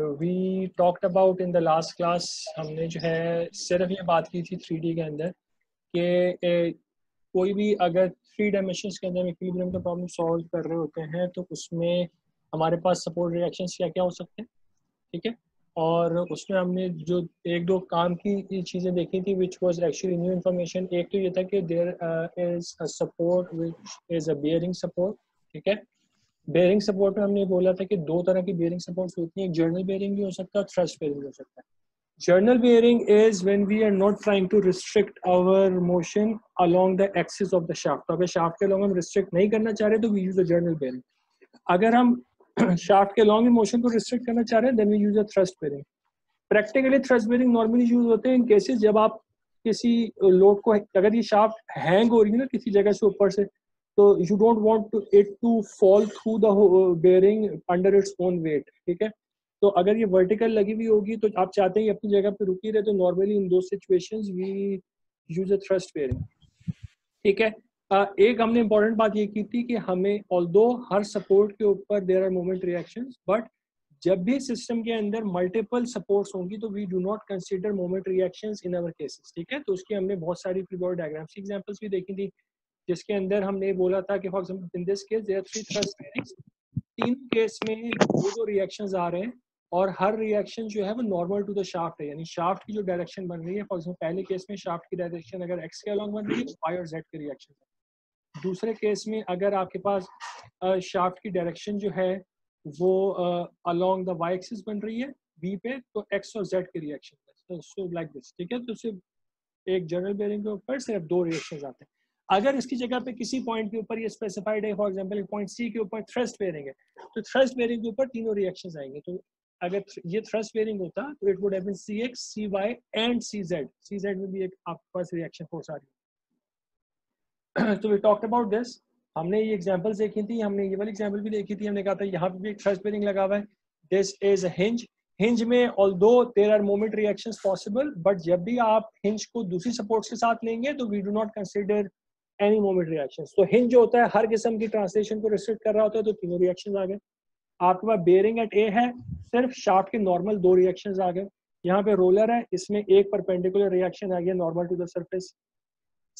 We talked about in the last class हमने जो है सिर्फ ये बात की थी थ्री के अंदर कि कोई भी अगर थ्री डायमेंशन के अंदर इक्विलिब्रियम का प्रॉब्लम सॉल्व कर रहे होते हैं तो उसमें हमारे पास सपोर्ट रिएक्शन क्या क्या हो सकते हैं ठीक है और उसमें हमने जो एक दो काम की चीज़ें देखी थी which was actually new information एक तो ये था कि there is a support which is a bearing support ठीक है बेयरिंग सपोर्ट में हमने बोला था कि दो तरह की बेयरिंग सपोर्ट होती है एक जर्नल बेयरिंग भी हो सकता है और थ्रस्ट बेयरिंग हो सकता है journal bearing is when we are not trying to restrict our motion along the axis of the shaft अगर शाफ्ट के लॉन्ग हम रिस्ट्रिक्ट नहीं करना चाह रहे तो we use a journal bearing अगर हम शाफ्ट के लॉन्ग मोशन को रिस्ट्रिक्ट करना चाह रहे हैं then we use a thrust bearing practically thrust bearing normally use होते हैं इन केसेस जब आप किसी लोड को अगर ये शाफ्ट हैंग हो रही है ना किसी जगह से ऊपर से तो you don't to it to fall through the bearing under its own weight ठीक है तो अगर ये वर्टिकल लगी हुई होगी तो आप चाहते हैं अपनी जगह पे रुकी रहे तो नॉर्मली इन दो situations we use a thrust bearing ठीक है uh, एक हमने इंपॉर्टेंट बात ये की थी कि हमें दो हर सपोर्ट के ऊपर there are moment reaction but जब भी सिस्टम के अंदर मल्टीपल सपोर्ट्स होंगी तो we do not consider moment reactions in our cases ठीक है तो उसकी हमने बहुत सारी प्रीबोर्ड डायग्राम्स की एग्जांपल्स भी देखी थी जिसके अंदर हमने बोला था कि in this case there three thrust reactions तीन केस में दो दो रिएक्शंस आ रहे हैं और हर रिएक्शन जो है वो नॉर्मल टू द शाफ्ट है यानी शाफ्ट की जो डायरेक्शन बन रही है फॉर एग्जाम्पल पहले केस में शाफ्ट की डायरेक्शन अगर एक्स के अलॉन्ग बन रही है तो वाई और जेड के रिएक्शन दूसरे केस में अगर आपके पास शाफ्ट की डायरेक्शन जो है वो अलॉन्ग द वाई एक्सिस बन रही है बी पे तो एक्स और जेड के रिएक्शन सो लाइक दिस ठीक है तो सिर्फ एक जनरल बेरिंग के ऊपर सिर्फ दो रिएक्शन आते हैं अगर इसकी जगह पे किसी पॉइंट के ऊपर ये स्पेसिफाइड है फॉर एग्जांपल पॉइंट सी के ऊपर थ्रस्ट बेरिंग है तो थ्रस्ट बेरिंग के ऊपर तीनों रिएक्शंस आएंगे तो अगर ये थ्रस्ट बेरिंग होता तो it would have been cx cy and cz cz में भी एक आपके पास रिएक्शन फोर्स आ रही है तो वी टॉक्ड अबाउट दिस हमने ये एग्जांपल्स देखी थी हमने ये वाली एग्जांपल भी देखी थी हमने कहा था यहां पे भी एक थ्रस्ट बेरिंग लगा हुआ है this is a hinge hinge में ऑल्दो दो there are moment reactions possible but जब भी आप हिंज को दूसरी सपोर्ट्स के साथ लेंगे तो we do not consider any moment reaction तो हिंज जो होता है हर किस्म की ट्रांसलेशन को रिस्ट्रिक्ट कर रहा होता है तो तीनों रिएक्शन आ गए आपके पास बेरिंग एट ए है सिर्फ शार्प के नॉर्मल दो रिएक्शन आ गए यहाँ पे रोलर है इसमें एक परपेंडिकुलर रिएक्शन आ गया normal to the surface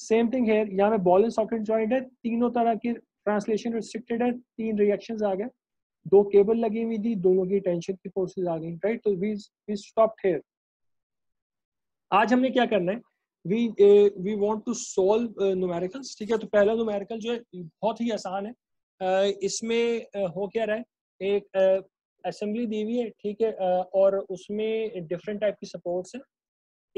same thing here यहाँ पे बॉल एंड सॉकेट ज्वाइंट है तीनों तरह की ट्रांसलेशन रिस्ट्रिक्टेड है तीन रिएक्शन आ गए दो केबल लगी हुई थी दोनों की टेंशन की फोर्सेज आ गई राइट तो वी वी स्टॉप हेयर आज हमने क्या करना है we we want to solve numericals ठीक है तो पहला न्यूमेरिकल जो है बहुत ही आसान है uh, इसमें uh, हो क्या रहा है एक असेंबली uh, दी हुई है ठीक है uh, और उसमें डिफरेंट टाइप की सपोर्ट्स हैं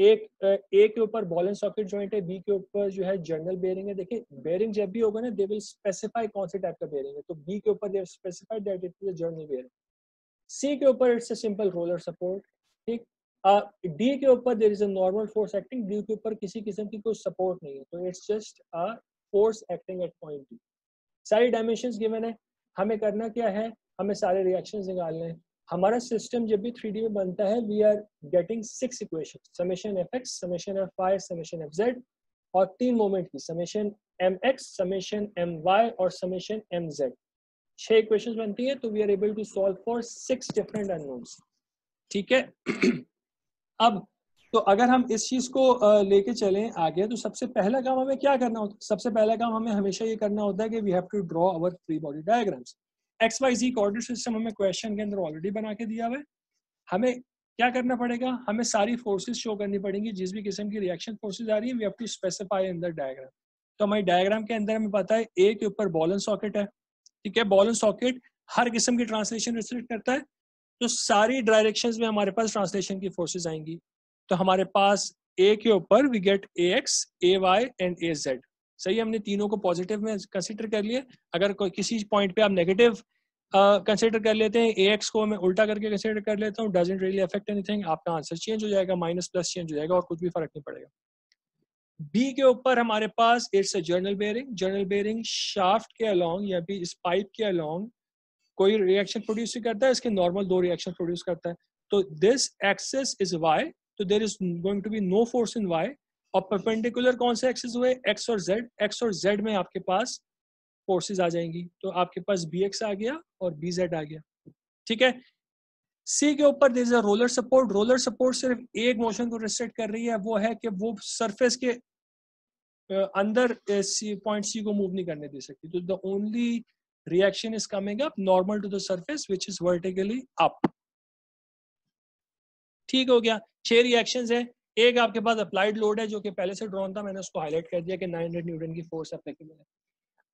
एक ए uh, के ऊपर बॉल एंड सॉकेट जॉइंट है बी के ऊपर जो है जनरल बेयरिंग है देखिए बेयरिंग जब भी होगा ना दे विल स्पेसिफाई कौन से टाइप का बेयरिंग है तो बी के ऊपर they specified journal bearing C के ऊपर it's a simple roller support ठीक डी uh, के ऊपर देर इज अमल फोर्स एक्टिंग डी के ऊपर किसी किस्म की कोई सपोर्ट नहीं है तो it's just a force acting at point D सारी डायमेंशन गिवन है हमें करना क्या है हमें सारे रिएक्शन निकालने हैं हमारा सिस्टम जब भी थ्री में बनता है we are getting six equation summation F X summation F Y summation F Z और तीन मोमेंट की summation M X summation M Y और समेशन एम जेड छह इक्वेशन बनती है तो we are able to solve for six different unknowns ठीक है अब तो अगर हम इस चीज को लेके चलें आगे तो सबसे पहला काम हमें क्या करना होता है सबसे पहला काम हमें हमेशा ये करना होता है कि we have to draw our free body diagrams X Y Z coordinate system हमें क्वेश्चन के अंदर ऑलरेडी बना के दिया हुआ है हमें क्या करना पड़ेगा हमें सारी फोर्सेज शो करनी पड़ेंगी जिस भी किस्म की रिएक्शन फोर्सेज आ रही है we have to specify in diagram तो हमारी डायग्राम के अंदर हमें पता है ए के ऊपर बॉलन सॉकेट है ठीक है बॉलन सॉकेट हर किस्म की ट्रांसलेशन रिस्ट्रिक्ट करता है तो सारी डायरेक्शंस में हमारे पास ट्रांसलेशन की फोर्सेस आएंगी तो हमारे पास ए के ऊपर we get A X A Y and A Z सही हमने तीनों को पॉजिटिव में कंसिडर कर लिए अगर कोई किसी पॉइंट पे आप नेगेटिव कंसिडर uh, कर लेते हैं ए एक्स को मैं उल्टा करके कंसिडर कर लेता हूँ डजेंट रियली अफेक्ट एनीथिंग आपका आंसर चेंज हो जाएगा माइनस प्लस चेंज हो जाएगा और कुछ भी फर्क नहीं पड़ेगा बी के ऊपर हमारे पास it's journal bearing journal bearing shaft के अलोंग या भी इस पाइप के अलोंग कोई रिएक्शन प्रोड्यूस ही करता है इसके नॉर्मल दो रिएक्शन प्रोड्यूस करता है तो दिस एक्सेस इज वाई तो there is going to be no force in Y और परपेंडिकुलर कौन से एक्सेस हुए एक्स और जेड एक्स और जेड में आपके पास फोर्सेज आ जाएंगी तो आपके पास बी एक्स आ गया और बी जेड आ गया ठीक है सी के ऊपर these roller support roller support सिर्फ एक मोशन को रिस्ट्रिक्ट कर रही है वो है कि वो सरफेस के अंदर पॉइंट सी को मूव नहीं करने दे सकती तो the only reaction is coming up normal to the surface which is vertically up ठीक हो गया छह रिएक्शन है एक आपके पास अप्लाइड लोड है जो कि पहले से ड्रॉन था मैंने उसको हाईलाइट कर दिया कि 900 न्यूटन की फोर्स अप्लाइकेबल है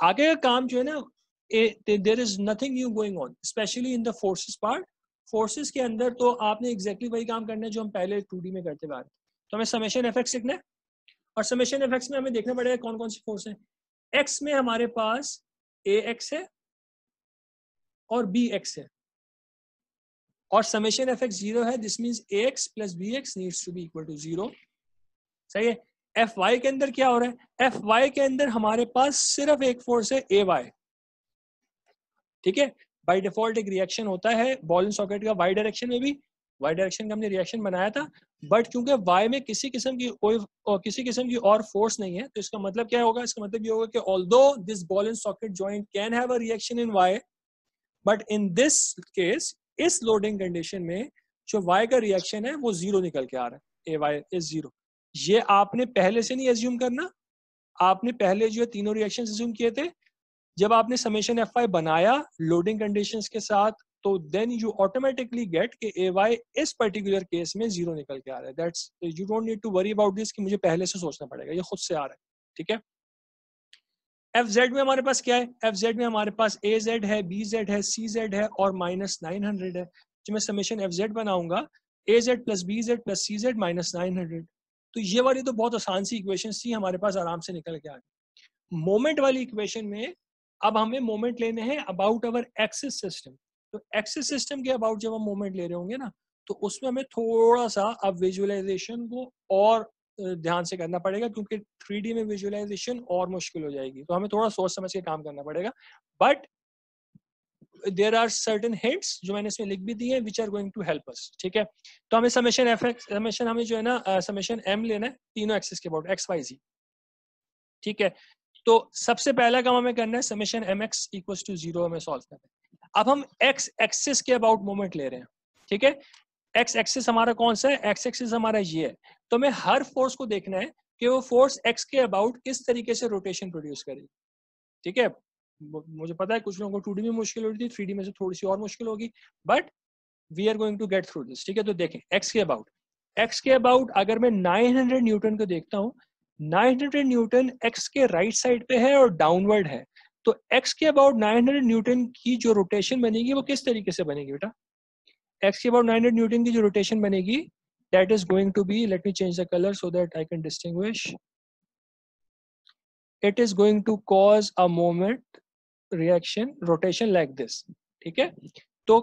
आगे का काम जो है ना there is nothing new going on specially in the forces part forces के अंदर तो आपने एग्जैक्टली exactly वही काम करना है जो हम पहले टू में करते बाहर तो हमें समेशन एफेक्ट सीखना है और समेशन एफेक्ट में हमें देखना पड़ेगा कौन कौन सी फोर्स है एक्स में हमारे पास ए एक्स है और बी एक्स है और समेशन एफ एक्स जीरो है this means A X plus B X needs to be equal to zero सही है एफ वाई के अंदर क्या हो रहा है एफ वाई के अंदर हमारे पास सिर्फ एक फोर्स है ए वाई ठीक है बाई डिफॉल्ट एक रिएक्शन होता है बॉल एंड सॉकेट का वाई डायरेक्शन में भी वाई डायरेक्शन का हमने रिएक्शन बनाया था बट क्योंकि वाई में किसी किस्म की कोई किसी किस्म की और फोर्स नहीं है तो इसका मतलब क्या होगा इसका मतलब ये होगा कि although this ball and socket joint can have a reaction in Y but in this case इस लोडिंग कंडीशन में जो वाई का रिएक्शन है वो जीरो निकल के आ रहा है ए वाई इज जीरो ये आपने पहले से नहीं एज्यूम करना आपने पहले जो है तीनों रिएक्शन एज्यूम किए थे जब आपने समेशन एफ आई बनाया लोडिंग कंडीशन के साथ तो देन यू ऑटोमेटिकली गेट के ए वाई इस पर्टिकुलर केस में जीरो निकल के आ रहा है that's you don't need to worry about this कि मुझे पहले से सोचना पड़ेगा ये खुद से आ रहा है ठीक है एफ जेड में हमारे पास क्या है एफ जेड में हमारे पास ए जेड है बी जेड है सी जेड है और माइनस नाइन हंड्रेड है जो तो मैं समेशन एफ जेड बनाऊंगा A Z plus B Z plus C Z minus nine hundred तो ये वाली तो बहुत आसान सी इक्वेशन थी हमारे पास आराम से निकल के आ गई मोमेंट वाली इक्वेशन में अब हमें मोमेंट लेने हैं अबाउट अवर एक्सिस सिस्टम तो एक्सिस सिस्टम के अबाउट जब हम मोमेंट ले रहे होंगे ना तो उसमें हमें थोड़ा सा अब विजुअलाइजेशन को और ध्यान से करना पड़ेगा क्योंकि थ्री में विजुअलाइजेशन और मुश्किल हो जाएगी तो हमें थोड़ा सोच समझ के काम करना पड़ेगा but there are certain hints जो मैंने इसमें लिख भी दी है which are going to help us ठीक है तो हमें समेशन एफ एक्स समेशन हमें जो है ना समेशन एम लेना है तीनों एक्सेस के अबाउट एक्स वाई जी ठीक है तो सबसे पहला काम हमें करना है summation M X equal to zero हमें सॉल्व करना है अब हम एक्स एक्सेस के अबाउट मोमेंट ले रहे हैं ठीक है एक्स एक्सिस हमारा कौन सा है एक्स एक्सिस हमारा ये है तो हमें हर फोर्स को देखना है कि वो फोर्स एक्स के अबाउट किस तरीके से रोटेशन प्रोड्यूस करेगी ठीक है मुझे पता है कुछ लोगों को टू में मुश्किल हो रही थी थ्री में से थोड़ी सी और मुश्किल होगी but we are going to get through this ठीक है तो देखें एक्स के अबाउट एक्स के अबाउट अगर मैं नाइन हंड्रेड न्यूटन को देखता हूँ नाइन हंड्रेड न्यूटन एक्स के राइट right साइड पे है और डाउनवर्ड है तो एक्स के अबाउट नाइन हंड्रेड न्यूटन की जो रोटेशन बनेगी वो किस तरीके से बनेगी बेटा x की अबाउट 900 न्यूटन की जो रोटेशन बनेगी that is going to be let me change the colour so that I can distinguish it is going to cause a moment reaction rotation like this ठीक है तो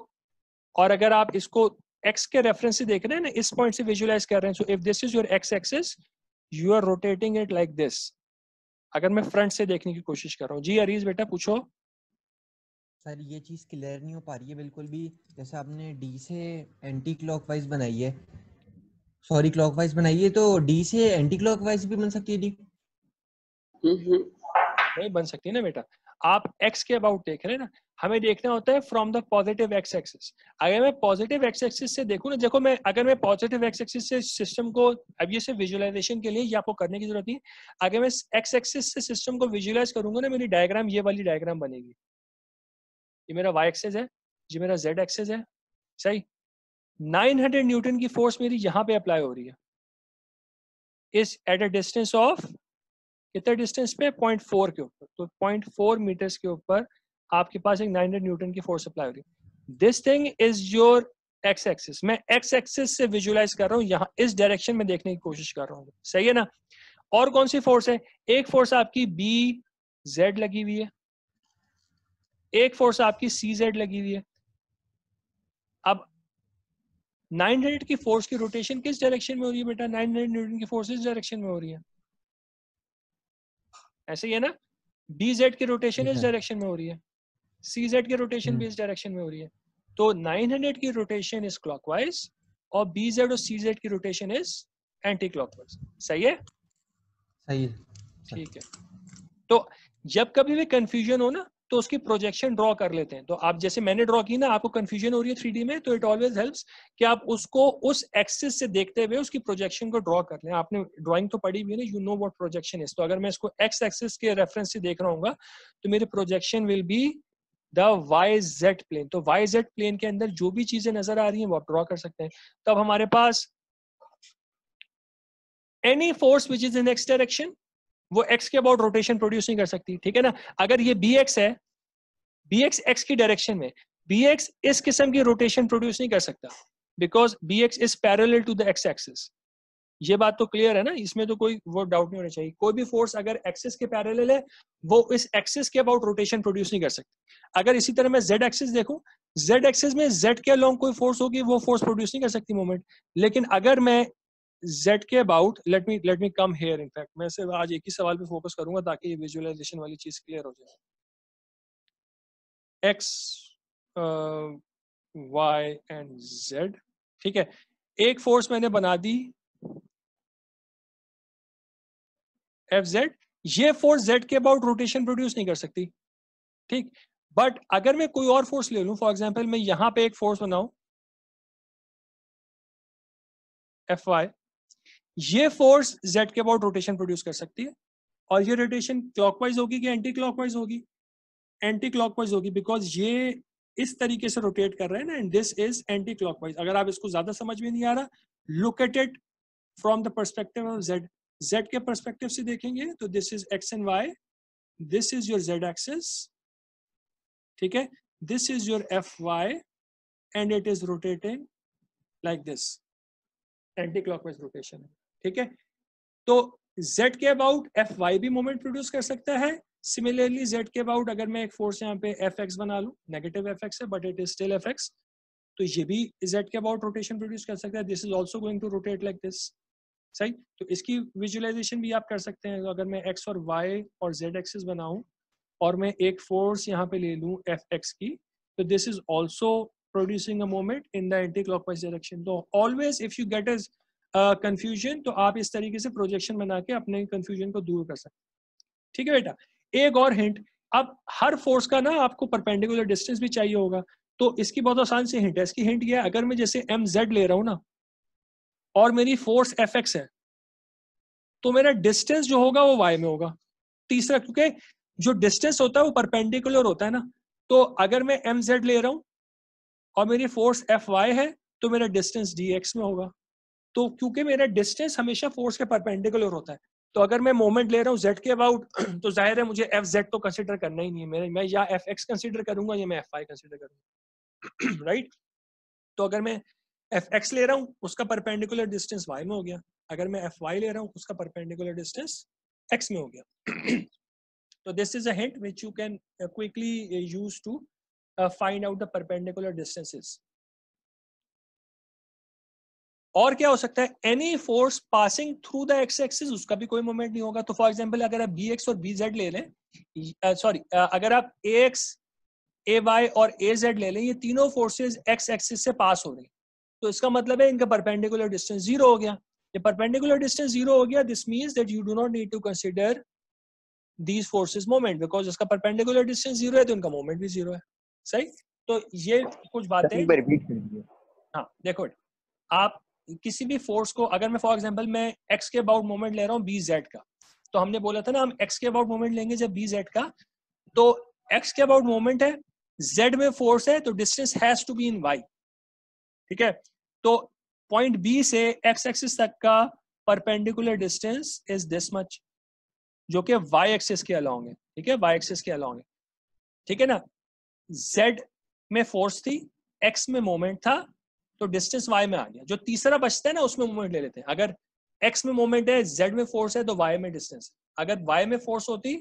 और अगर आप इसको x के रेफरेंस से देख रहे हैं ना इस पॉइंट से विजुलाइज कर रहे हैं so if this is your x axis you are rotating it like this अगर मैं फ्रंट से देखने की कोशिश कर रहा हूँ जी अरीज बेटा पूछो सर ये चीज़ क्लियर नहीं हो पा रही है बिल्कुल भी जैसे आपने डी से एंटी क्लॉकवाइज बनाई है सॉरी क्लॉकवाइज बनाई है तो डी से एंटी क्लॉकवाइज भी बन सकती है डी नहीं बन सकती ना बेटा आप एक्स के अबाउट देख रहे हैं ना हमें देखना होता है from the positive X axis अगर मैं पॉजिटिव एक्स एक्सिस से देखूँ ना देखो मैं अगर मैं पॉजिटिव एक्स एक्सिस से सिस्टम को अब ये सिर्फ विजुअलाइजेशन के लिए ये आपको करने की जरूरत नहीं अगर मैं एक्स एक्सिस से सिस्टम को विजुअलाइज करूंगा ना मेरी डायग्राम ये वाली डायग्राम बनेगी ये मेरा वाई एक्सेस है ये मेरा जेड एक्सेस है सही 900 न्यूटन की फोर्स मेरी यहाँ पे अप्लाई हो रही है इस एट अ डिस्टेंस ऑफ कितने डिस्टेंस पे 0.4 के ऊपर तो 0.4 मीटर्स के ऊपर आपके पास एक 900 न्यूटन की फोर्स अप्लाई हो रही है this thing is your X axis मैं एक्स एक्सिस से विजुअलाइज कर रहा हूँ यहाँ इस डायरेक्शन में देखने की कोशिश कर रहा हूँ सही है ना और कौन सी फोर्स है एक फोर्स आपकी बी जेड लगी हुई है एक फोर्स आपकी सी जेड लगी हुई है अब 900 की फोर्स की रोटेशन किस डायरेक्शन में हो रही है बेटा 900 न्यूटन की फोर्स इस डायरेक्शन में हो रही है ऐसे ही है ना बी जेड की रोटेशन इस डायरेक्शन हाँ। में हो रही है सी जेड की रोटेशन भी हम्म। इस डायरेक्शन में हो रही है तो 900 की रोटेशन इज क्लॉकवाइज और बी जेड और सी जेड की रोटेशन इज एंटी क्लॉकवाइज सही है सही है ठीक है तो जब कभी भी कंफ्यूजन हो ना तो उसकी प्रोजेक्शन ड्रॉ कर लेते हैं तो आप जैसे मैंने ड्रॉ की ना आपको कंफ्यूजन हो रही है थ्री में तो इट ऑलवेज हेल्प्स कि आप उसको उस एक्सिस से देखते हुए उसकी प्रोजेक्शन को ड्रॉ कर लें आपने ड्रॉइंग तो पढ़ी हुई है ना you know what projection is तो अगर मैं इसको एक्स एक्सिस के रेफरेंस से देख रहा हूँ तो मेरे projection will be the Y Z plane तो वाई जेड प्लेन के अंदर जो भी चीजें नजर आ रही हैं वो आप ड्रॉ कर सकते हैं तब हमारे पास any force which is in X direction वो एक्स के अबाउट रोटेशन प्रोड्यूस नहीं कर सकती ठीक है ना अगर ये बी एक्स है बी एक्स एक्स की डायरेक्शन में बी एक्स इस किस्म की रोटेशन प्रोड्यूस नहीं कर सकता because B X is parallel to the X axis ये बात तो क्लियर है ना इसमें तो कोई वो डाउट नहीं होना चाहिए कोई भी फोर्स अगर एक्सिस के पैरल है वो इस एक्सिस के अबाउट रोटेशन प्रोड्यूस नहीं कर सकती अगर इसी तरह मैं जेड एक्सिस देखूं जेड एक्सिस में जेड के अलॉन्ग कोई फोर्स होगी वो फोर्स प्रोड्यूस नहीं कर सकती मोमेंट लेकिन अगर मैं z के about let me let me come here in fact मैं सिर्फ आज एक ही सवाल पे फोकस करूंगा ताकि ये विजुअलाइजेशन वाली चीज क्लियर हो जाए एक्स वाई एंड जेड ठीक है एक फोर्स मैंने बना दी एफ जेड ये फोर्स जेड के अबाउट रोटेशन प्रोड्यूस नहीं कर सकती ठीक बट अगर मैं कोई और फोर्स ले लू फॉर एग्जाम्पल मैं यहां पे एक फोर्स बनाऊ एफ वाई ये फोर्स जेड के अबाउट रोटेशन प्रोड्यूस कर सकती है और ये रोटेशन क्लॉकवाइज होगी कि एंटी क्लॉकवाइज होगी एंटी क्लॉकवाइज होगी बिकॉज ये इस तरीके से रोटेट कर रहे हैं ना and this is anti clockwise अगर आप इसको ज्यादा समझ में नहीं आ रहा located from the perspective of Z Z के परस्पेक्टिव से देखेंगे तो this is X and Y this is your Z axis ठीक है this is your F Y and it is rotating like this anti clockwise rotation है ठीक है तो z के अबाउट एफ वाई भी मोमेंट प्रोड्यूस कर सकता है सिमिलरली z के अबाउट अगर मैं एक फोर्स यहाँ पे एफ एक्स बना लू नेगेटिव एफ एक्स है but it is still F X तो ये भी z के अबाउट रोटेशन प्रोड्यूस कर सकता है this is also going to rotate like this सही तो इसकी विजुअलाइजेशन भी आप कर सकते हैं तो अगर मैं एक्स और वाई और जेड एक्सिस बनाऊं और मैं एक फोर्स यहाँ पे ले लूँ एफ एक्स की तो this is also producing a moment in the anti clockwise direction तो always if you get is confusion तो आप इस तरीके से प्रोजेक्शन बना के अपने कंफ्यूजन को दूर कर सकते ठीक है बेटा एक और हिंट अब हर फोर्स का ना आपको परपेंडिकुलर डिस्टेंस भी चाहिए होगा तो इसकी बहुत आसान सी हिंट है इसकी हिंट यह है अगर मैं जैसे एम जेड ले रहा हूं ना और मेरी फोर्स एफ एक्स है तो मेरा डिस्टेंस जो होगा वो वाई में होगा तीसरा क्योंकि जो डिस्टेंस होता है वो परपेंडिकुलर होता है ना तो अगर मैं एम जेड ले रहा हूं और मेरी फोर्स एफ वाई है तो मेरा डिस्टेंस डी एक्स में होगा तो क्योंकि मेरा डिस्टेंस हमेशा फोर्स के परपेंडिकुलर होता है तो अगर मैं मोमेंट ले रहा हूँ जेड के अबाउट तो जाहिर है मुझे एफ जेड तो कंसिडर करना ही नहीं है मेरे मैं या एफ एक्स कंसिडर करूंगा या मैं एफ आई कंसिडर करूंगा राइट तो अगर मैं एफ एक्स ले रहा हूँ उसका परपेंडिकुलर डिस्टेंस वाई में हो गया अगर मैं एफ वाई ले रहा हूँ उसका परपेंडिकुलर डिस्टेंस एक्स में हो गया तो this is and which you can quickly use to find out the perpendicular distances और क्या हो सकता है any force passing through the X axis उसका भी कोई मोमेंट नहीं होगा तो फॉर एग्जाम्पल अगर आप बी एक्स और बी जेड ले लें सॉरी अगर आप ए एक्स ए वाई और ए जेड ले लें ये तीनों फोर्सेज एक्स एक्सिस से पास हो रही तो इसका मतलब है इनका परपेंडिकुलर डिस्टेंस जीरो हो गया ये परपेंडिकुलर डिस्टेंस जीरो हो गया this means that you do not need to consider these forces moment because इसका परपेंडिकुलर डिस्टेंस जीरो है तो इनका मोमेंट भी जीरो है सही तो ये कुछ बातें हाँ देखो आप किसी भी फोर्स को अगर मैं फॉर एग्जाम्पल मैं एक्स के अबाउट मोमेंट ले रहा हूँ बी जेड का तो हमने बोला था ना हम एक्स के अबाउट मोमेंट लेंगे जब बी जेड का तो एक्स के अबाउट मोमेंट है जेड में फोर्स है तो distance has to be in Y ठीक है तो पॉइंट बी से एक्स एक्सिस तक का perpendicular distance is this much जो कि वाई एक्सिस के अलाउंग है ठीक है वाई एक्सिस के अलाउंग है ठीक है ना जेड में फोर्स थी एक्स में मोमेंट था तो डिस्टेंस वाई में आ गया जो तीसरा बचता है ना उसमें मूवमेंट ले लेते हैं अगर एक्स में मूवमेंट है जेड में फोर्स है तो वाई में डिस्टेंस अगर वाई में फोर्स होती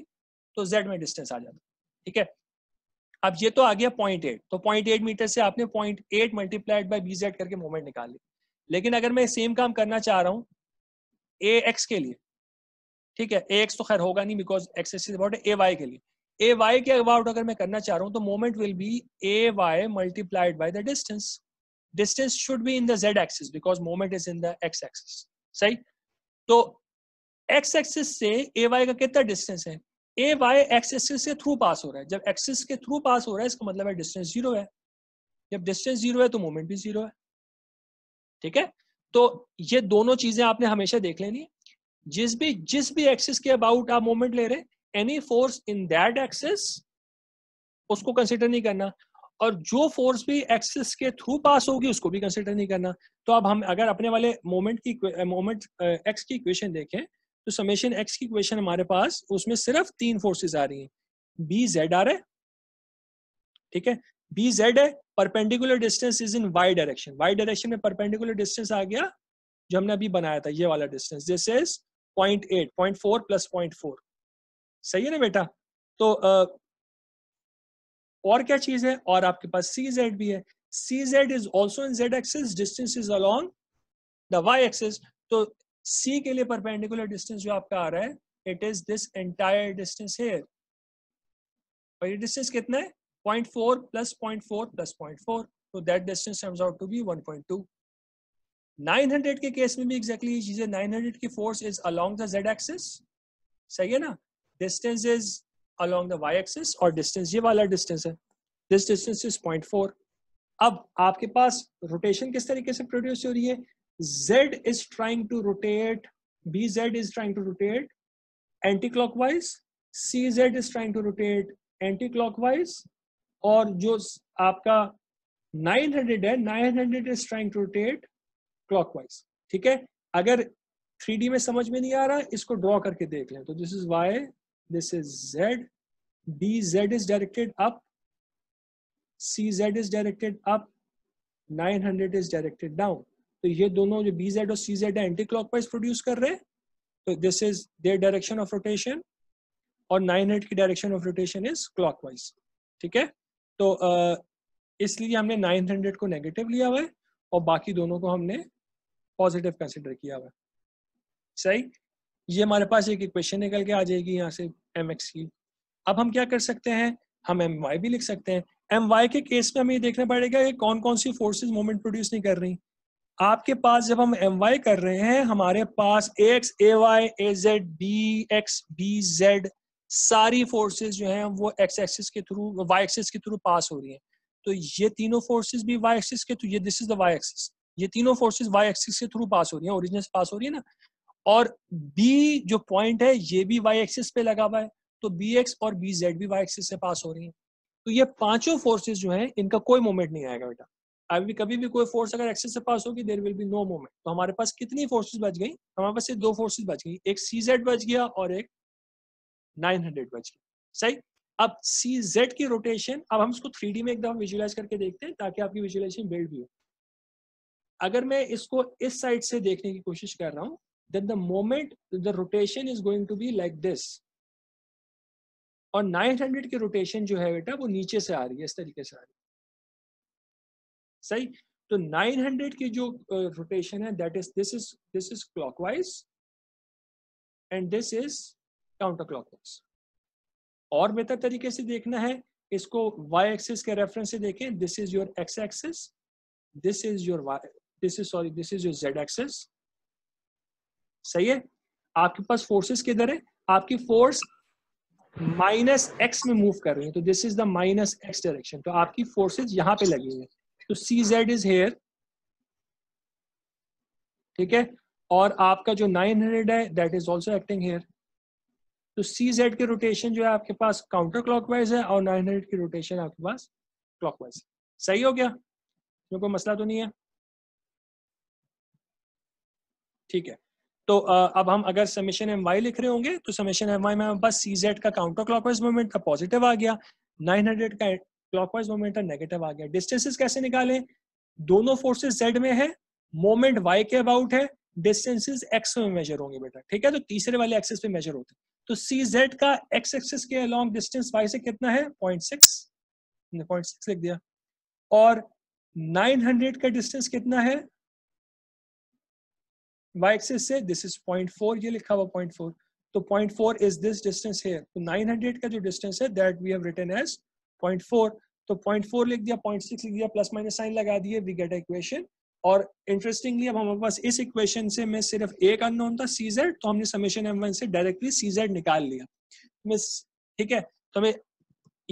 तो जेड में डिस्टेंस आ जाता ठीक है अब ये तो आ गया पॉइंट एट तो पॉइंट एट मीटर से आपने point eight multiplied by B Z करके मूवमेंट निकाल ली लेकिन अगर मैं सेम काम करना चाह रहा हूँ ए एक्स के लिए ठीक है ए एक्स तो खैर होगा नहीं because X is about A Y के लिए ए वाई के अबाउट अगर मैं करना चाह रहा हूँ तो moment will be A Y multiplied by the distance distance should be in the Z axis because moment is in the X axis सही तो एक्स एक्सिस से ए वाई का कितना डिस्टेंस है ए वाई एक्स एक्सिस के through pass हो रहा है जब एक्सिस के थ्रू पास हो रहा है इसका मतलब है डिस्टेंस जीरो है जब डिस्टेंस जीरो है तो मोमेंट भी जीरो है ठीक है तो ये दोनों चीजें आपने हमेशा देख लेनी जिस भी जिस भी एक्सिस के अबाउट आप मोमेंट ले रहे any force in that axis उसको कंसिडर नहीं करना और जो फोर्स भी एक्सिस के थ्रू पास होगी उसको भी कंसिडर नहीं करना तो अब हम अगर अपने वाले मोमेंट की मोमेंट एक्स की इक्वेशन देखें तो समेशन एक्स की इक्वेशन हमारे पास उसमें सिर्फ तीन फोर्सेस आ रही हैं बी जेड आ रहा है ठीक है बी जेड है perpendicular distance is in Y direction Y direction में परपेंडिकुलर डिस्टेंस आ गया जो हमने अभी बनाया था ये वाला distance this is point eight point four plus point four सही है ना बेटा तो और क्या चीज है और आपके पास सी जेड भी है C Z is also in Z axis distance is along the Y axis तो सी के लिए परपेंडिकुलर डिस्टेंस जो आपका आ रहा है it is this entire distance here और ये डिस्टेंस कितना है point four plus point four plus point four तो that distance terms out to be 1.2 900 के केस में भी एग्जैक्टली exactly ये चीजें 900 की force is along the Z axis सही है ना distance is along the y axis और distance ये वाला distance है this distance is 0.4 अब आपके पास rotation किस तरीके से produce हो रही है z is trying to rotate bz is trying to rotate anti-clockwise cz is trying to rotate anti-clockwise और जो आपका 900 है 900 is trying to rotate clockwise ठीक है अगर 3D में समझ में नहीं आ रहा इसको ड्रॉ करके देख लें तो this is Y This is Z. BZ is directed up. CZ is directed up. 900 is directed down. तो ये दोनों जो BZ और CZ है एंटी क्लॉकवाइज प्रोड्यूस कर रहे हैं तो this is there direction of rotation और 900 की direction of rotation is clockwise ठीक है तो uh, इसलिए हमने 900 को नेगेटिव लिया हुआ है और बाकी दोनों को हमने पॉजिटिव कंसिडर किया हुआ है सही ये हमारे पास एक इक्वेशन निकल के आ जाएगी यहाँ से एम एक्स की अब हम क्या कर सकते हैं हम एम वाई भी लिख सकते हैं एम वाई के केस में हमें ये देखना पड़ेगा कि कौन कौन सी फोर्सेज मोमेंट प्रोड्यूस नहीं कर रही आपके पास जब हम एम वाई कर रहे हैं हमारे पास A X A Y A Z B X B Z सारी फोर्सेज जो हैं वो एक्स एक्सिस के थ्रू वाई एक्सिस के थ्रू पास हो रही हैं तो ये तीनों फोर्सेज भी वाई एक्सिस के थ्रू ये this is the Y axis ये तीनों फोर्सेज वाई एक्सिस के थ्रू पास हो रही हैं ओरिजिनल पास हो रही है ना और बी जो पॉइंट है ये भी वाई एक्सिस पे लगा हुआ है तो बी एक्स और बी जेड भी वाई एक्सिस से पास हो रही है तो ये पांचों फोर्सेज जो है इनका कोई मोमेंट नहीं आएगा बेटा अभी कभी भी कोई फोर्स अगर एक्सिस से पास होगी there will be no moment तो हमारे पास कितनी फोर्सेज बच गई हमारे पास ये दो फोर्सेज बच गई एक सी जेड बच गया और एक नाइन हंड्रेड बच गया सही अब सी जेड की रोटेशन अब हम इसको थ्री में एक दफा विजुअलाइज करके देखते हैं ताकि आपकी विजुअलाइजेशन बिल्ड भी हो अगर मैं इसको इस साइड से देखने की कोशिश कर रहा हूँ then the moment the rotation is going to be like this और 900 की रोटेशन जो है बेटा वो नीचे से आ रही है इस तरीके से आ रही है सही तो 900 की जो रोटेशन है that is this is this is clockwise and this is counter clockwise और बेहतर तरीके से देखना है इसको y एक्सिस के रेफरेंस से देखें this is your x axis this is your y this is sorry this is your z axis सही है आपके पास फोर्सेस किधर है आपकी फोर्स माइनस एक्स में मूव कर रही है तो this is the minus X direction तो आपकी फोर्सेज यहां पे लगी है तो सी जेड इज हेयर ठीक है और आपका जो 900 है that is also acting here तो सी जेड की रोटेशन जो है आपके पास काउंटर क्लॉकवाइज है और 900 की रोटेशन आपके पास क्लॉकवाइज सही हो गया कोई मसला तो नहीं है ठीक है तो अब हम अगर समीशन एम वाई लिख रहे होंगे तो समीशन एम वाई में हमारे पास सी जेड का काउंटर क्लॉकवाइज मोमेंट का पॉजिटिव आ गया 900 का क्लॉकवाइज मोमेंट का नेगेटिव आ गया डिस्टेंसेस कैसे निकालें दोनों फोर्सेस जेड में है मोमेंट वाई के अबाउट है डिस्टेंसेस एक्स में मेजर होंगे बेटा ठीक है तो तीसरे वाले एक्सेस पे मेजर होते हैं तो सी जेड का एक्स एक्सेस के अलॉन्ग डिस्टेंस वाई से कितना है पॉइंट सिक्स पॉइंट सिक्स लिख दिया और 900 का डिस्टेंस कितना है y-axis से दिस इज पॉइंट फोर ये लिखा हुआ पॉइंट फोर तो point four is this distance here तो नाइन हंड्रेड का जो डिस्टेंस है that we have written as point four तो पॉइंट फोर लिख दिया पॉइंट सिक्स लिख दिया प्लस माइनस साइन लगा दिए वी गेट इक्वेशन और इंटरेस्टिंगली अब हमारे पास इस इक्वेशन से मैं सिर्फ एक अननोन था सी जेड तो हमने समेशन एम वन से डायरेक्टली सी जेड निकाल लिया मिस ठीक है तो हमें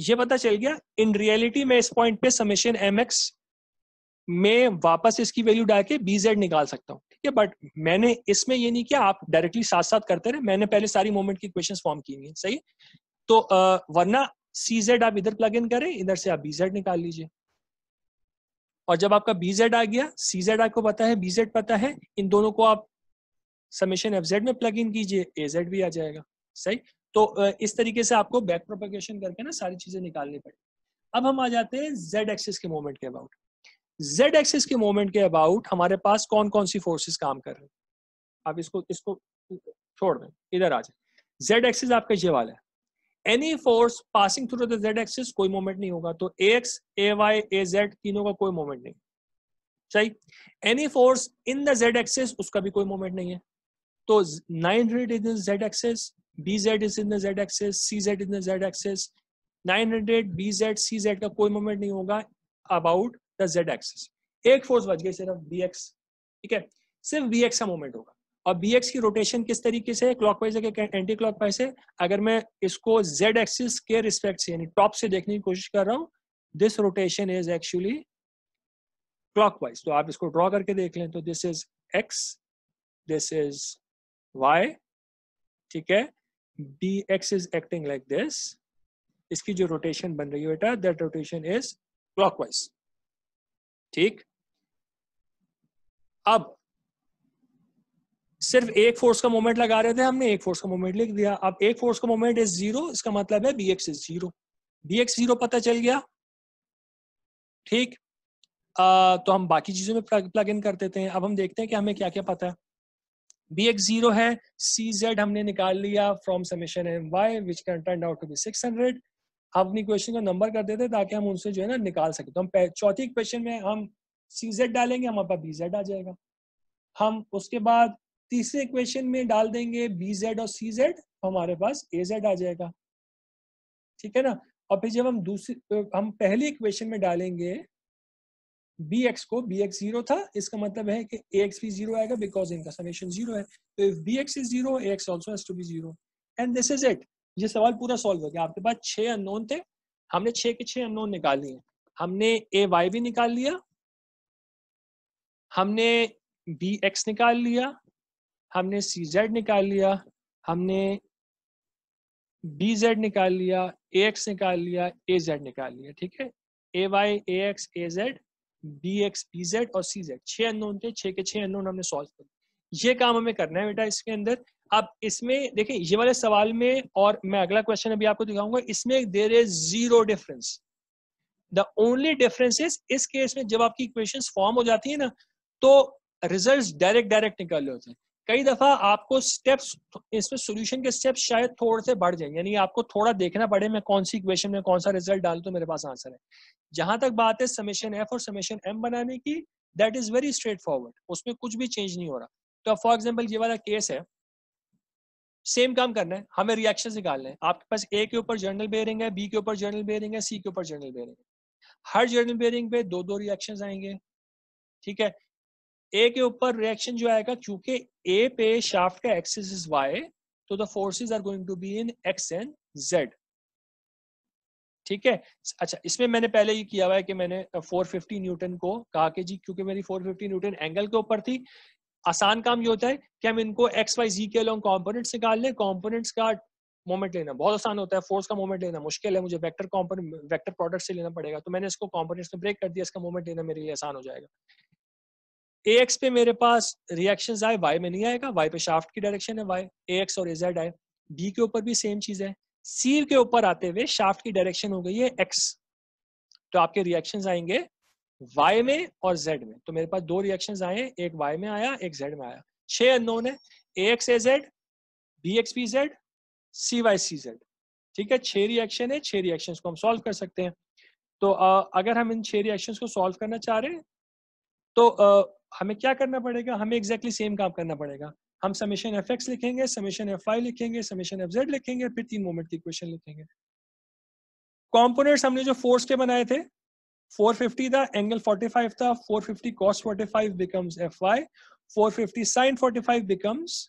ये पता चल गया इन रियलिटी में इस पॉइंट पे समेशन एम एक्स में वापस इसकी वैल्यू डाल के बी जेड निकाल सकता हूँ ठीक है बट मैंने इसमें ये नहीं किया आप डायरेक्टली साथ साथ करते रहे मैंने पहले सारी मोमेंट की क्वेश्चन फॉर्म की हुई है सही तो आ, वरना सी जेड आप इधर प्लग इन करें इधर से आप बी जेड निकाल लीजिए और जब आपका बी जेड आ गया सी जेड आपको पता है बी जेड पता है इन दोनों को आप समेशन एफ जेड में प्लग इन कीजिए ए जेड भी आ जाएगा सही तो इस तरीके से आपको बैक प्रोपेगेशन करके ना सारी चीजें निकालनी पड़ेगी अब हम आ जाते हैं जेड एक्सिस के मोमेंट के अबाउट जेड एक्सिस के मोमेंट के अबाउट हमारे पास कौन कौन सी फोर्सेस काम कर रही आप इसको इसको छोड़ दें इधर आ जाए जेड एक्सिस आपका ये वाला है any force passing through the Z axis कोई मोमेंट नहीं होगा तो A X A Y A Z तीनों का कोई मोमेंट नहीं सही any force in the Z axis उसका भी कोई मोमेंट नहीं है तो nine hundred is in Z axis B Z is in the Z axis C Z is in Z axis 900 BZ CZ का कोई मोमेंट नहीं होगा अबाउट जेड एक्सिस एक फोर्स बच गई सिर्फ बी एक्स ठीक है सिर्फ बी एक्स का मूवमेंट होगा और बी एक्स की रोटेशन किस तरीके से क्लॉक है एंटी क्लॉक वाइज है अगर मैं इसको जेड एक्सिस के रिस्पेक्ट से यानी टॉप से देखने की कोशिश कर रहा हूँ this rotation is actually clockwise तो आप इसको ड्रॉ करके देख लें तो this is X this is Y ठीक है B X is acting like this इसकी जो रोटेशन बन रही है बेटा दैट रोटेशन इज क्लॉक ठीक अब सिर्फ एक फोर्स का मोमेंट लगा रहे थे हमने एक फोर्स का मोमेंट लिख दिया अब एक फोर्स का मोमेंट इज जीरो इसका मतलब है B X is zero B X zero पता चल गया ठीक आ, तो हम बाकी चीजों में प्लग इन कर देते हैं अब हम देखते हैं कि हमें क्या क्या पता है बी एक्स जीरो है सी जेड हमने निकाल लिया from summation M Y which can turn out to be six hundred अपनी क्वेश्चन का नंबर कर देते ताकि हम उनसे जो है ना निकाल सके तो हम चौथी क्वेश्चन में हम सी जेड डालेंगे हमारे पास बी जेड आ जाएगा हम उसके बाद तीसरे क्वेश्चन में डाल देंगे बी जेड और सी जेड हमारे पास ए जेड आ जाएगा ठीक है ना और फिर जब हम दूसरी हम पहली क्वेश्चन में डालेंगे बी एक्स को बी एक्स जीरो था इसका मतलब है कि ए एक्स भी जीरो आएगा बिकॉज इनका समेशन जीरो है तो if B X is zero A X also has to be zero and this is it ये सवाल पूरा सॉल्व हो गया आपके पास छह अननोन थे हमने छह के छह अननोन निकाल लिए हमने ए वाई भी निकाल लिया हमने बी एक्स निकाल लिया हमने सी जेड निकाल लिया हमने बी जेड निकाल लिया ए एक्स निकाल लिया ए जेड निकाल लिया ठीक है A Y A X A Z B X B Z और सी जेड छह अननोन थे छह के छह अननोन हमने सॉल्व कर ये काम हमें करना है बेटा इसके अंदर अब इसमें देखिए ये वाले सवाल में और मैं अगला क्वेश्चन अभी आपको दिखाऊंगा इसमें there is zero difference the only difference is इस केस में जब आपकी इक्वेशन फॉर्म हो जाती है ना तो रिजल्ट डायरेक्ट डायरेक्ट निकाल होते हैं कई दफा आपको स्टेप्स इसमें सोल्यूशन के स्टेप्स शायद थोड़े से बढ़ जाए यानी आपको थोड़ा देखना पड़े मैं कौन सी इक्वेशन में कौन सा रिजल्ट डाल तो मेरे पास आंसर है जहां तक बात है समेशन एफ और समेशन एम बनाने की that is very straightforward उसमें कुछ भी चेंज नहीं हो रहा तो फॉर एग्जाम्पल ये वाला केस है सेम काम करना है हमें रिएक्शन निकालना है आपके पास ए के ऊपर जर्नल बेयरिंग है बी के ऊपर जर्नल बेयरिंग है सी के ऊपर जर्नल बेयरिंग है हर जर्नल बेयरिंग पे दो दो रिएक्शन आएंगे ठीक है ए के ऊपर रिएक्शन जो आएगा क्योंकि ए पे शाफ्ट का एक्सिस इज वाई तो the forces are going to be in X and Z ठीक है अच्छा इसमें मैंने पहले ये किया हुआ है कि मैंने 450 uh, न्यूटन को कहा कि जी क्योंकि मेरी 450 न्यूटन एंगल के ऊपर थी आसान काम ये होता है कि हम इनको एक्स वाई जी के अलॉन्ग कॉम्पोनेट निकाल लें कॉम्पोनेंट्स का मोमेंट लेना बहुत आसान होता है फोर्स का मोमेंट लेना मुश्किल है मुझे वेक्टर कॉम्पोनेट वेक्टर प्रोडक्ट से लेना पड़ेगा तो मैंने इसको कॉम्पोनेंट्स में ब्रेक कर दिया इसका मोमेंट लेना मेरे लिए आसान हो जाएगा ए एक्स पे मेरे पास रिएक्शन आए वाई में नहीं आएगा वाई पे शाफ्ट की डायरेक्शन है वाई ए एक्स और एजेड आए बी के ऊपर भी सेम चीज है सी के ऊपर आते हुए शाफ्ट की डायरेक्शन हो गई है एक्स तो आपके रिएक्शन आएंगे वाई में और जेड में तो मेरे पास दो रिएक्शन आए एक वाई में आया एक जेड में आया छह अनोन है A X A Z B X B Z C Y C Z ठीक है छह रिएक्शन है छह रिएक्शन को हम सॉल्व कर सकते हैं तो आ, अगर हम इन छह रिएक्शन को सॉल्व करना चाह रहे हैं तो आ, हमें क्या करना पड़ेगा हमें एग्जैक्टली exactly सेम काम करना पड़ेगा हम समीशन एफ एक्स लिखेंगे समीशन एफ वाई लिखेंगे समीशन एफ जेड लिखेंगे फिर तीन मोमेंट की क्वेश्चन लिखेंगे कॉम्पोनेट्स हमने जो फोर्स के बनाए थे 450 the angle 45 the 450 cos 45 becomes fy 450 sin 45 becomes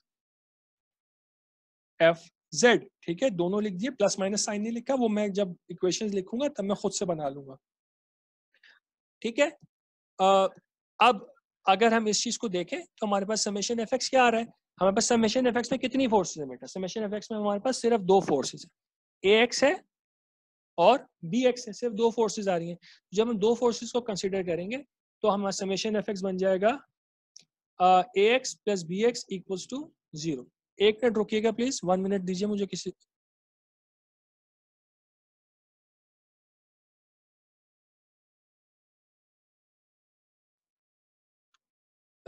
fz ठीक है दोनों लिख दिए प्लस माइनस साइन नहीं लिखा वो मैं जब इक्वेशंस लिखूंगा तब मैं खुद से बना लूंगा ठीक है uh, अब अगर हम इस चीज को देखें तो हमारे पास समेशन एफेक्ट्स क्या आ रहा है हमारे पास समेशन एफेक्ट्स में कितनी फोर्सेस है बेटा समेशन एफेक्ट्स में हमारे पास सिर्फ दो फोर्सेस है ए एक्स है और बी सिर्फ दो फोर्सेज आ रही हैं तो जब हम दो फोर्सेस को कंसिडर करेंगे तो हमारा समेशन एफ बन जाएगा A X plus B X equals to zero एक मिनट रुकिएगा प्लीज वन मिनट दीजिए मुझे किसी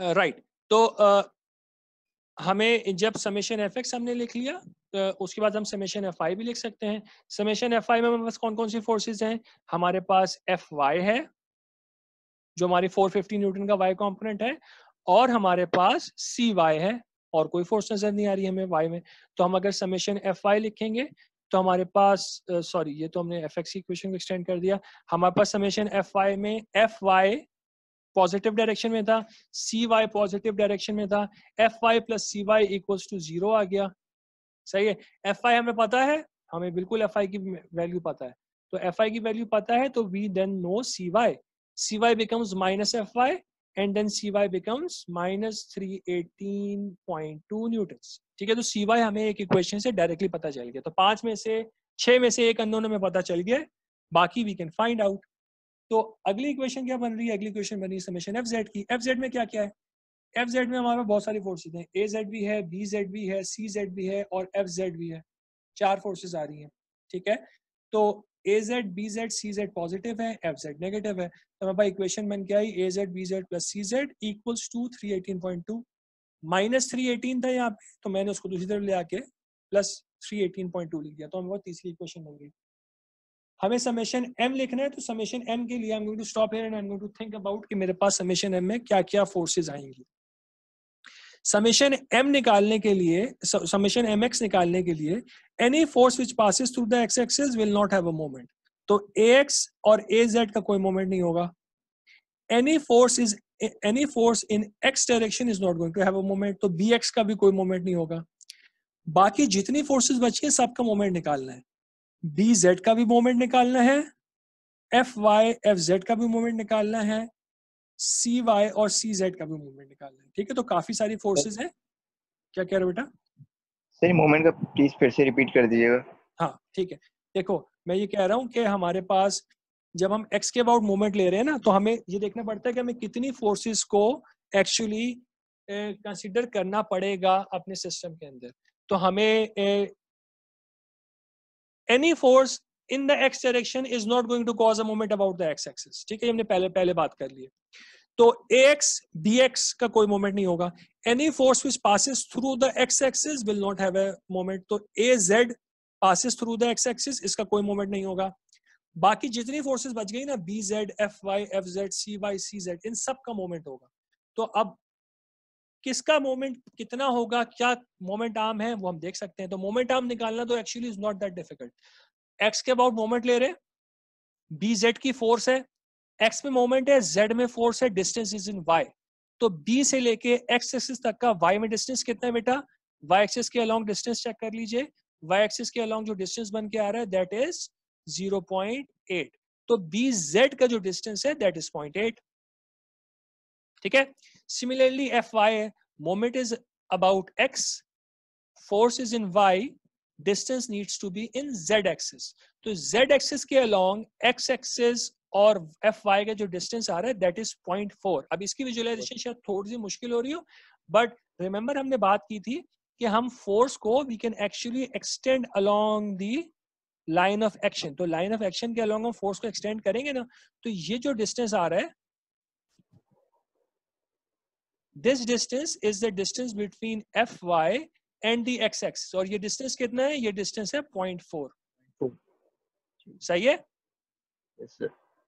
राइट uh, right. तो uh, हमें जब समेशन एफ एक्स हमने लिख लिया तो उसके बाद हम समेशन एफ आई भी लिख सकते हैं समेशन एफ आई में हमारे पास कौन कौन सी फोर्सेज हैं हमारे पास एफ वाई है जो हमारी 450 न्यूटन का वाई कॉम्पोनेंट है और हमारे पास सी वाई है और कोई फोर्स नजर नहीं आ रही हमें वाई में तो हम अगर समेशन एफ वाई लिखेंगे तो हमारे पास सॉरी ये तो हमने एफ एक्स इक्वेशन को एक्सटेंड कर दिया हमारे पास समेशन एफ वाई में एफ वाई पॉजिटिव डायरेक्शन में था सी वाई पॉजिटिव डायरेक्शन में था F Y plus C Y equals to zero आ गया सही है एफ आई हमें पता है हमें बिल्कुल एफ आई की वैल्यू पता है तो एफ आई की वैल्यू पता है तो we then know C Y C Y becomes minus F Y and then C Y becomes minus three eighteen point two newton ठीक है तो सी वाई हमें एक इक्वेशन से डायरेक्टली पता चल गया तो पांच में से छह में से एक अंदोनों में पता चल गया बाकी वी कैन फाइंड आउट तो अगली इक्वेशन क्या बन रही है अगली इक्वेशन बन रही है समेशन एफ जेड की एफ जेड में क्या क्या है एफ जेड में हमारे बहुत सारी फोर्सेज हैं ए जेड भी है बी जेड भी है सी जेड भी है और एफ जेड भी है चार फोर्सेज आ रही हैं ठीक है तो A Z B Z C Z positive है एफ जेड नेगेटिव है तो हमारे पास इक्वेशन बन क्या आई A Z B Z plus C Z equals to three eighteen point two minus three eighteen था यहाँ पे तो मैंने उसको दूसरी तरफ ले आके plus three eighteen point two लिख दिया तो हमारे पास तीसरी इक्वेशन बन गई हमें समेशन एम लिखना है तो समेशन एम के लिए I am going to stop and I am going to think about कि मेरे पास समेशन एम में क्या क्या फोर्सेज आएंगी समेशन एम निकालने के लिए समेशन एम एक्स निकालने के लिए any force which passes through the X axis will not have a moment तो ए एक्स और ए जेड का कोई मोमेंट नहीं होगा any force is any force in X direction is not going to have a moment तो B X का भी कोई मोमेंट नहीं होगा बाकी जितनी फोर्सेस बची है सबका मोमेंट निकालना है बी जेड का भी मोमेंट निकालना है एफ वाई एफ जेड का भी मोमेंट निकालना है सी वाई और सी जेड का भी मोमेंट निकालना है ठीक है तो काफी सारी फोर्सेस हैं क्या कह रहे हो बेटा सर मोमेंट का प्लीज फिर से रिपीट कर दीजिएगा हाँ ठीक है देखो मैं ये कह रहा हूँ कि हमारे पास जब हम एक्स के अबाउट मोमेंट ले रहे हैं ना तो हमें ये देखना पड़ता है कि हमें कितनी फोर्सेस को एक्चुअली कंसिडर करना पड़ेगा अपने सिस्टम के अंदर तो हमें any force in the X direction is not going to cause a moment about the X axis ठीक है हमने पहले पहले बात कर ली तो ए एक्स बी एक्स का कोई मोमेंट नहीं होगा any force which passes through the X axis will not have a moment तो A Z passes through the X axis इसका कोई मोमेंट नहीं होगा बाकी जितनी फोर्सेस बच गई ना B Z F Y F Z C Y C Z इन सब का मोमेंट होगा तो अब किसका मोमेंट कितना होगा क्या मोमेंट आर्म है वो हम देख सकते हैं तो मोमेंट आर्म निकालना तो actually is not that difficult X के अबाउट मोमेंट ले रहे बी जेड की फोर्स है एक्स में मोमेंट है जेड में फोर्स है डिस्टेंस इज इन वाई तो बी से लेके एक्स एक्सिस तक का वाई में डिस्टेंस कितना है बेटा वाई एक्सिस के अलॉन्ग डिस्टेंस चेक कर लीजिए वाई एक्सिस के अलॉन्ग जो डिस्टेंस बन के आ रहा है दैट इज 0.8 तो बी जेड का जो डिस्टेंस है दैट इज 0.8 ठीक है Similarly, Fy, moment is about x, force is in y, distance needs to be in z axis. तो z axis के along x axis और fy का जो distance आ रहा है that is 0.4. अब इसकी visualization शायद थोड़ी सी मुश्किल हो रही हो but remember हमने बात की थी कि हम force को we can actually extend along the line of action तो लाइन ऑफ एक्शन के अलोंग हम फोर्स को एक्सटेंड करेंगे ना तो ये जो डिस्टेंस आ रहा है this distance is the distance between F Y and the X X और ये डिस्टेंस कितना है ये डिस्टेंस है पॉइंट फोर सही है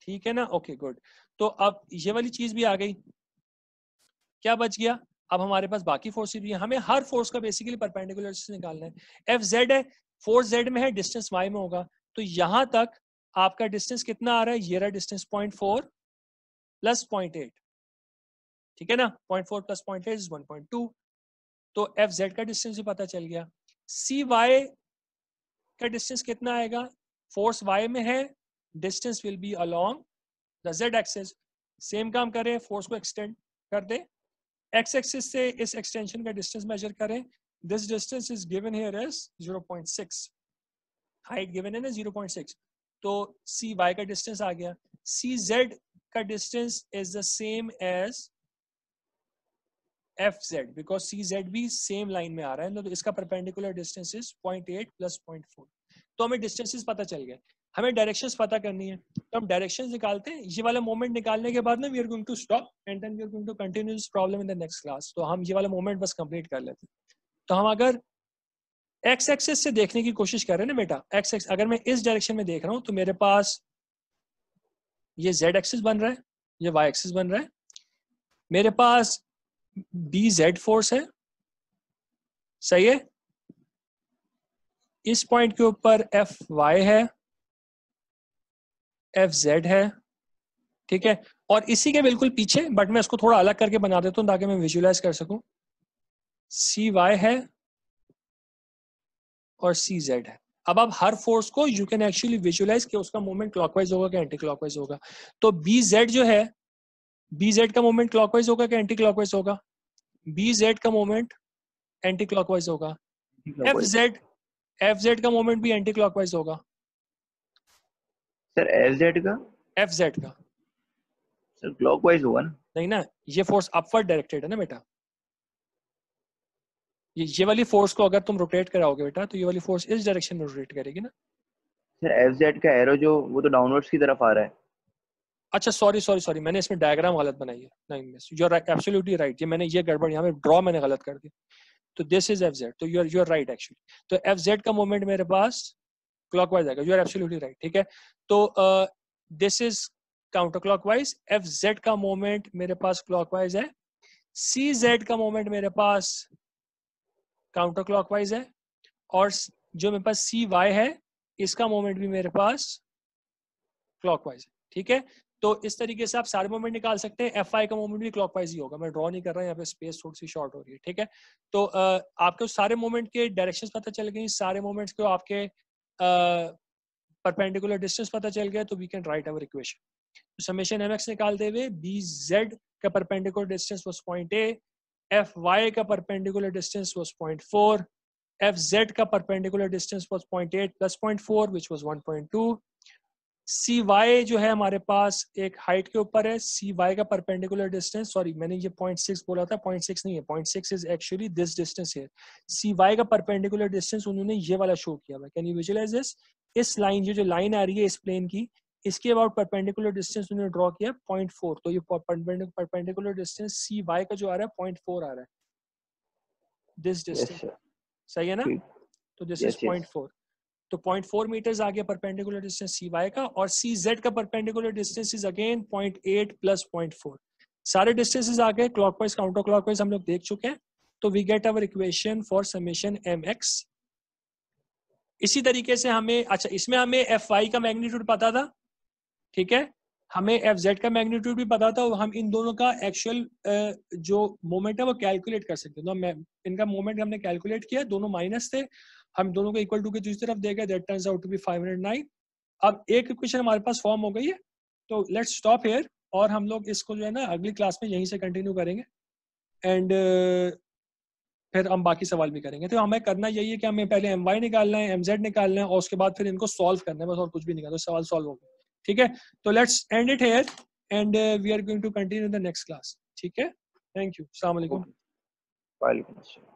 ठीक है ना ओके गुड तो अब ये वाली चीज भी आ गई क्या बच गया अब हमारे पास बाकी फोर्स भी है हमें हर फोर्स का बेसिकली परपेंडिकुलर निकालना है एफ जेड है फोर्स जेड में है डिस्टेंस वाई में होगा तो यहां तक आपका डिस्टेंस कितना आ रहा है ये रहा distance point four plus point eight ठीक है ना point four plus point eight one point two तो एफ जेड का डिस्टेंस भी पता चल गया सी वाई का डिस्टेंस कितना आएगा फोर्स वाई में है distance will be along the Z axis same काम करें फोर्स को एक्सटेंड कर दें एक्स एक्सिस से इस एक्सटेंशन का डिस्टेंस मेजर करें this distance is given here point six height given है ना जीरो पॉइंट सिक्स तो सी वाई का डिस्टेंस आ गया सी जेड का distance is the same as F Z because C Z भी सेम लाइन में आ रहा है तो इसका perpendicular distance is point eight plus point four तो हमें डिस्टेंसिस पता चल गए हमें डायरेक्शंस पता करनी है तो हम डायरेक्शंस निकालते हैं ये वाला मोमेंट निकालने के बाद ना we are going to stop and then we are going to continue this problem in the next class तो हम ये वाला मोमेंट बस कंप्लीट कर लेते हैं तो हम अगर एक्स एक्सेस से देखने की कोशिश कर रहे हैं ना बेटा एक्स एक्स अगर मैं इस डायरेक्शन में देख रहा हूँ तो मेरे पास ये जेड एक्सेस बन रहा है ये वाई एक्सेस बन रहा है मेरे पास बी जेड फोर्स है सही है इस पॉइंट के ऊपर एफ वाई है एफ जेड है ठीक है और इसी के बिल्कुल पीछे बट मैं इसको थोड़ा अलग करके बना देता हूं ताकि मैं विजुअलाइज कर सकूं सी वाई है और सी जेड है अब आप हर फोर्स को यू कैन एक्चुअली विजुअलाइज कि उसका मूवमेंट क्लॉकवाइज होगा कि एंटी क्लॉकवाइज होगा तो बी जेड जो है बी जेड का मूवमेंट क्लॉकवाइज होगा कि एंटी क्लॉकवाइज होगा बी जेड का मोमेंट एंटी क्लॉकवाइज होगा एफ जेड एफ जेड का मोमेंट भी एंटी क्लॉकवाइज होगा सर एफ जेड का एफ जेड का सर क्लॉकवाइज होगा ना नहीं ना ये फोर्स अपवर्ड डायरेक्टेड है ना बेटा ये ये वाली फोर्स को अगर तुम रोटेट कराओगे बेटा तो ये वाली फोर्स इस डायरेक्शन में रोटेट करेगी ना सर एफ जेड का एरो जो वो तो डाउनवर्ड्स की तरफ आ रहा है अच्छा सॉरी सॉरी सॉरी मैंने इसमें डायग्राम गलत बनाई है nine miss you are absolutely right ये मैंने ये गड़बड़ यहाँ पे ड्रॉ मैंने गलत कर दी तो दिस इज एफ जेड तो you are you are right actually तो एफ जेड का मूवमेंट मेरे पास क्लॉक वाइज आएगा यू आर एब्सोल्युटली राइट ठीक है तो this is counterclockwise F Z का मूवमेंट मेरे पास क्लॉक वाइज है सी जेड का मूवमेंट मेरे पास काउंटर क्लॉक वाइज है और जो मेरे पास सी वाई है इसका मोमेंट भी मेरे पास क्लॉक वाइज है ठीक है तो इस तरीके से आप सारे मोमेंट निकाल सकते हैं एफ का मोमेंट भी क्लॉकवाइज ही होगा मैं ड्रॉ नहीं कर रहा यहाँ पे स्पेस थोड़ी सी शॉर्ट हो रही है ठीक है तो uh, आपके सारे मोमेंट के डायरेक्शन पता चल गई सारे मोमेंट्स के आपके परपेंडिकुलर डिस्टेंस पता चल गया तो we can write our equation summation M निकालते हुए बी जेड का perpendicular distance was point A F Y का perpendicular distance was point four F Z का perpendicular distance was point eight plus point four which was one point two C Y जो है हमारे पास एक height के ऊपर है सी वाई का परपेंडिकुलर डिस्टेंस सॉरी मैंने ये पॉइंट सिक्स बोला था पॉइंट सिक्स नहीं है point six is actually this distance है सी वाई का परपेंडिकुलर डिस्टेंस उन्होंने ये वाला शो किया हुआ कैन यू विजुलाइज दिस इस लाइन ये जो लाइन आ रही है इस प्लेन की इसके अबाउट परपेंडिकुलर डिस्टेंस उन्होंने ड्रॉ किया पॉइंट फोर तो ये परपेंडिकुलर डिस्टेंस सी वाई का जो आ रहा है पॉइंट फोर आ रहा है दिस डिस्टेंस सही है ना तो दिस इज पॉइंट फोर तो पॉइंट फोर मीटर्स आ गया परपेंडिकुलर डिस्टेंस सी वाई का और सी जेड का perpendicular distance is again point eight plus point four सारे डिस्टेंसेज आ गए क्लॉकवाइज काउंटर क्लॉकवाइज हम लोग देख चुके हैं तो we get our equation for summation M X इसी तरीके से हमें अच्छा इसमें हमें एफ वाई का मैग्नीट्यूड पता था ठीक है हमें एफ जेड का मैग्नीट्यूड भी पता था और हम इन दोनों का एक्चुअल जो मोमेंट है वो कैलकुलेट कर सकते हैं तो इनका मोमेंट हमने कैलकुलेट किया दोनों माइनस थे हम दोनों को इक्वल टू की दूसरी तरफ देगा that turns out to be 509 अब एक इक्वेशन हमारे पास फॉर्म हो गई है तो लेट्स स्टॉप हेयर और हम लोग इसको जो है ना अगली क्लास में यहीं से कंटिन्यू करेंगे एंड uh, फिर हम बाकी सवाल भी करेंगे तो हमें करना यही है कि हमें पहले एम वाई निकालना है एम जेड निकालना है और उसके बाद फिर इनको सॉल्व करना है बस और कुछ भी निकालो सवाल सॉल्व हो गए ठीक है तो let's end it here and we are going to continue the next class ठीक है थैंक यू सलामकुम वालेकुम